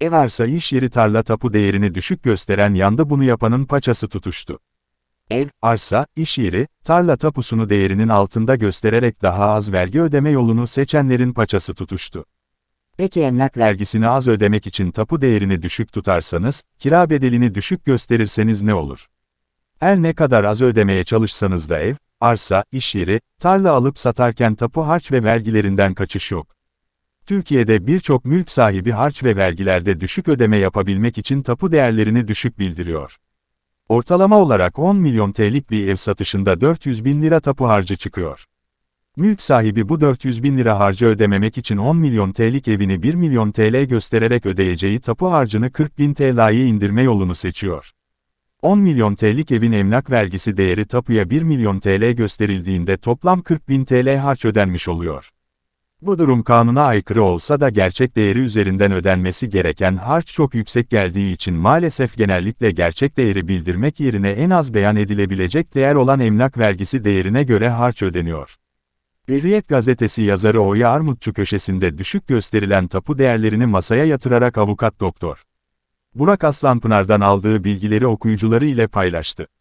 Ev arsa iş yeri tarla tapu değerini düşük gösteren yanda bunu yapanın paçası tutuştu. Ev, arsa, iş yeri, tarla tapusunu değerinin altında göstererek daha az vergi ödeme yolunu seçenlerin paçası tutuştu. Peki emlak vergisini az ödemek için tapu değerini düşük tutarsanız, kira bedelini düşük gösterirseniz ne olur? Her ne kadar az ödemeye çalışsanız da ev, arsa, iş yeri, tarla alıp satarken tapu harç ve vergilerinden kaçış yok. Türkiye'de birçok mülk sahibi harç ve vergilerde düşük ödeme yapabilmek için tapu değerlerini düşük bildiriyor. Ortalama olarak 10 milyon TL'lik bir ev satışında 400 bin lira tapu harcı çıkıyor. Mülk sahibi bu 400 bin lira harcı ödememek için 10 milyon TL'lik evini 1 milyon TL göstererek ödeyeceği tapu harcını 40 bin TL'ye indirme yolunu seçiyor. 10 milyon TL'lik evin emlak vergisi değeri tapuya 1 milyon TL gösterildiğinde toplam 40 bin TL harç ödenmiş oluyor. Bu durum kanuna aykırı olsa da gerçek değeri üzerinden ödenmesi gereken harç çok yüksek geldiği için maalesef genellikle gerçek değeri bildirmek yerine en az beyan edilebilecek değer olan emlak vergisi değerine göre harç ödeniyor. Hürriyet gazetesi yazarı Oya Armutçu köşesinde düşük gösterilen tapu değerlerini masaya yatırarak avukat doktor Burak Aslanpınar'dan aldığı bilgileri okuyucuları ile paylaştı.